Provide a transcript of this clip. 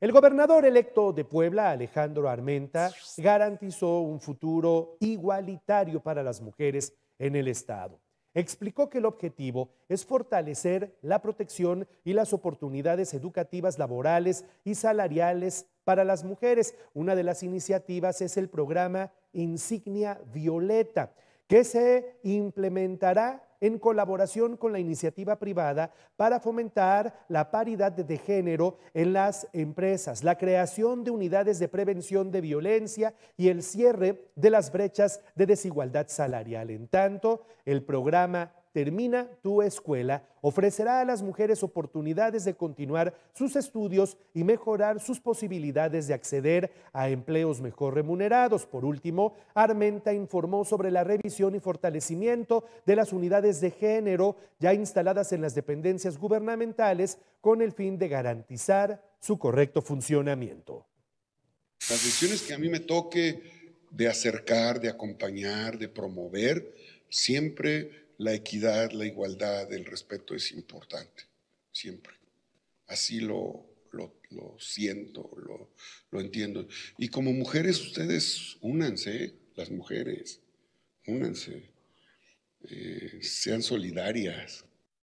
El gobernador electo de Puebla, Alejandro Armenta, garantizó un futuro igualitario para las mujeres en el Estado. Explicó que el objetivo es fortalecer la protección y las oportunidades educativas, laborales y salariales para las mujeres. Una de las iniciativas es el programa Insignia Violeta, que se implementará en colaboración con la iniciativa privada para fomentar la paridad de género en las empresas, la creación de unidades de prevención de violencia y el cierre de las brechas de desigualdad salarial. En tanto, el programa Termina tu escuela ofrecerá a las mujeres oportunidades de continuar sus estudios y mejorar sus posibilidades de acceder a empleos mejor remunerados. Por último, Armenta informó sobre la revisión y fortalecimiento de las unidades de género ya instaladas en las dependencias gubernamentales con el fin de garantizar su correcto funcionamiento. Las decisiones que a mí me toque de acercar, de acompañar, de promover, siempre la equidad, la igualdad, el respeto es importante, siempre. Así lo, siento, lo, entiendo. Y como mujeres, ustedes únanse, las mujeres, únanse, eh, sean solidarias,